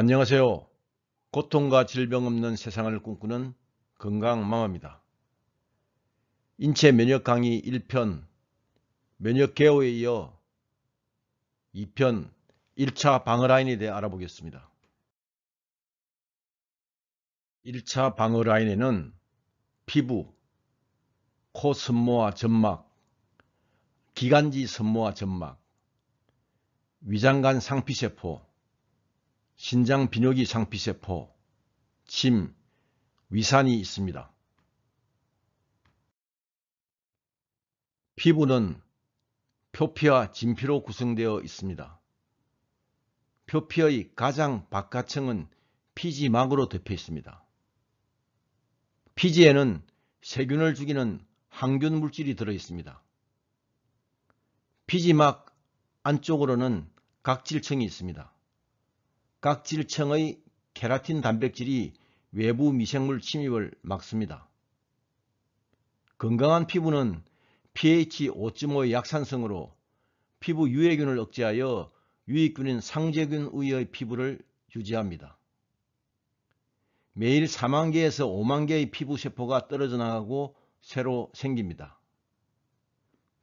안녕하세요. 고통과 질병 없는 세상을 꿈꾸는 건강맘입니다. 인체 면역 강의 1편 면역 개호에 이어 2편 1차 방어 라인에 대해 알아보겠습니다. 1차 방어 라인에는 피부, 코 섬모와 점막, 기관지 섬모와 점막, 위장관 상피세포, 신장 비뇨기 상피세포, 침, 위산이 있습니다. 피부는 표피와 진피로 구성되어 있습니다. 표피의 가장 바깥층은 피지막으로 덮여 있습니다. 피지에는 세균을 죽이는 항균 물질이 들어 있습니다. 피지막 안쪽으로는 각질층이 있습니다. 각질청의 케라틴 단백질이 외부 미생물 침입을 막습니다. 건강한 피부는 pH 5.5의 약산성으로 피부 유해균을 억제하여 유익균인 상재균 우위의 피부를 유지합니다. 매일 4만 개에서 5만 개의 피부세포가 떨어져 나가고 새로 생깁니다.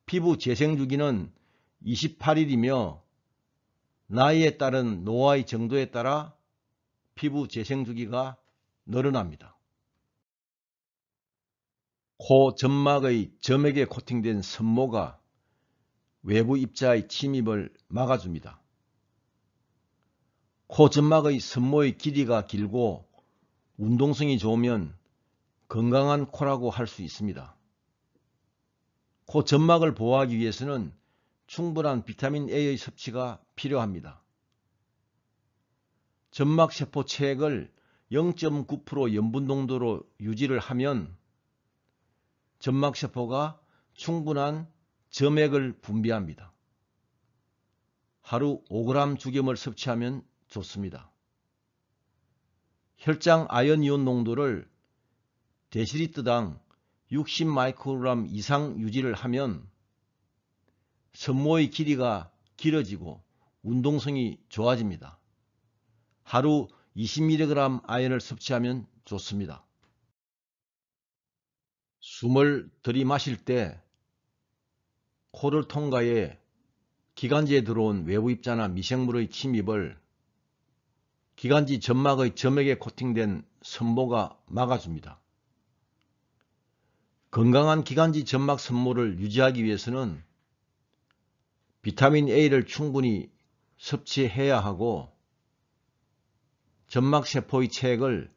피부 재생 주기는 28일이며 나이에 따른 노화의 정도에 따라 피부 재생 주기가 늘어납니다. 코 점막의 점액에 코팅된 섬모가 외부 입자의 침입을 막아줍니다. 코 점막의 섬모의 길이가 길고 운동성이 좋으면 건강한 코라고 할 수 있습니다. 코 점막을 보호하기 위해서는 충분한 비타민 A의 섭취가 필요합니다. 점막세포 체액을 0.9% 염분 농도로 유지를 하면 점막세포가 충분한 점액을 분비합니다. 하루 5g 주염을 섭취하면 좋습니다. 혈장 아연 이온 농도를 데시리트당 60마이크로그램 이상 유지를 하면 섬모의 길이가 길어지고 운동성이 좋아집니다. 하루 20mg 아연을 섭취하면 좋습니다. 숨을 들이마실 때 코를 통과해 기관지에 들어온 외부 입자나 미생물의 침입을 기관지 점막의 점액에 코팅된 섬모가 막아줍니다. 건강한 기관지 점막 섬모를 유지하기 위해서는 비타민 A를 충분히 섭취해야 하고 점막세포의 체액을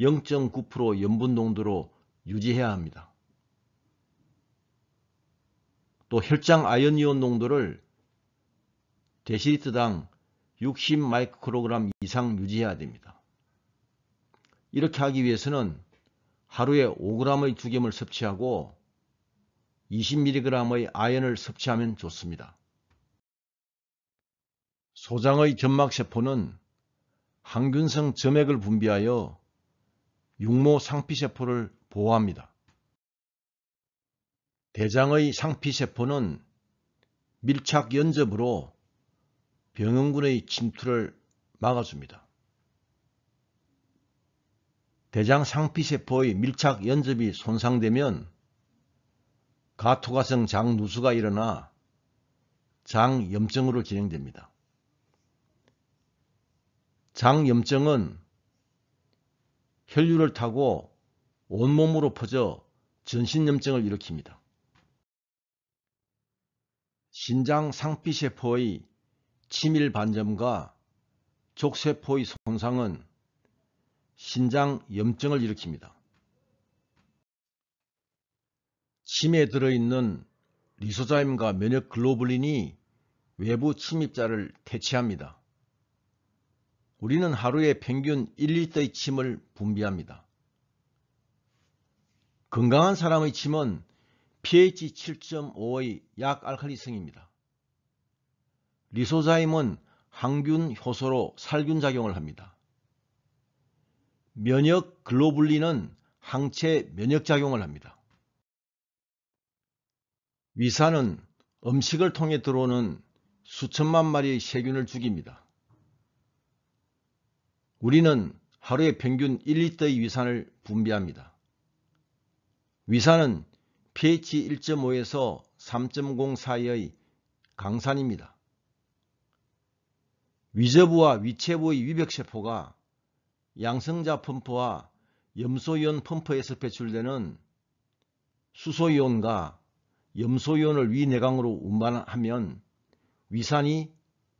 0.9% 염분 농도로 유지해야 합니다. 또 혈장 아연 이온 농도를 데시리트당 60마이크로그램 이상 유지해야 됩니다. 이렇게 하기 위해서는 하루에 5g의 두겸을 섭취하고 20mg의 아연을 섭취하면 좋습니다. 소장의 점막세포는 항균성 점액을 분비하여 육모 상피세포를 보호합니다. 대장의 상피세포는 밀착 연접으로 병원군의 침투를 막아줍니다. 대장 상피세포의 밀착 연접이 손상되면 가토가성 장누수가 일어나 장염증으로 진행됩니다. 장염증은 혈류를 타고 온몸으로 퍼져 전신염증을 일으킵니다. 신장 상피세포의 치밀 반점과 족세포의 손상은 신장 염증을 일으킵니다. 침에 들어있는 리소자임과 면역 글로블린이 외부 침입자를 퇴치합니다. 우리는 하루에 평균 1리터의 침을 분비합니다. 건강한 사람의 침은 pH 7.5의 약알칼리성입니다. 리소자임은 항균 효소로 살균 작용을 합니다. 면역 글로블린은 항체 면역 작용을 합니다. 위산은 음식을 통해 들어오는 수천만 마리의 세균을 죽입니다. 우리는 하루에 평균 1리터의 위산을 분비합니다. 위산은 pH 1.5에서 3.0 사이의 강산입니다. 위저부와 위체부의 위벽세포가 양성자 펌프와 염소이온 펌프에서 배출되는 수소이온과 염소이온을 위내강으로 운반하면 위산이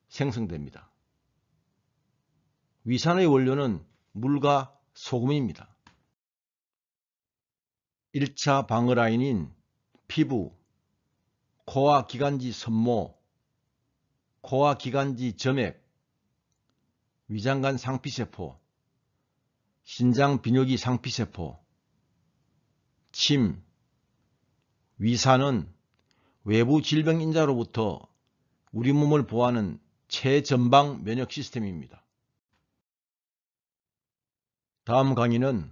생성됩니다. 위산의 원료는 물과 소금입니다. 1차 방어라인인 피부, 코와 기관지 섬모, 코와 기관지 점액, 위장관 상피세포, 신장 비뇨기 상피세포, 침, 위산은 외부 질병인자로부터 우리 몸을 보호하는 최전방 면역 시스템입니다. 다음 강의는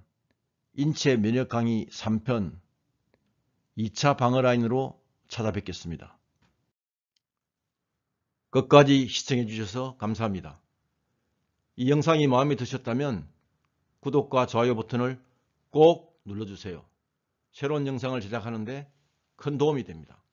인체 면역 강의 3편 2차 방어라인으로 찾아뵙겠습니다. 끝까지 시청해 주셔서 감사합니다. 이 영상이 마음에 드셨다면 구독과 좋아요 버튼을 꼭 눌러주세요. 새로운 영상을 제작하는데 큰 도움이 됩니다.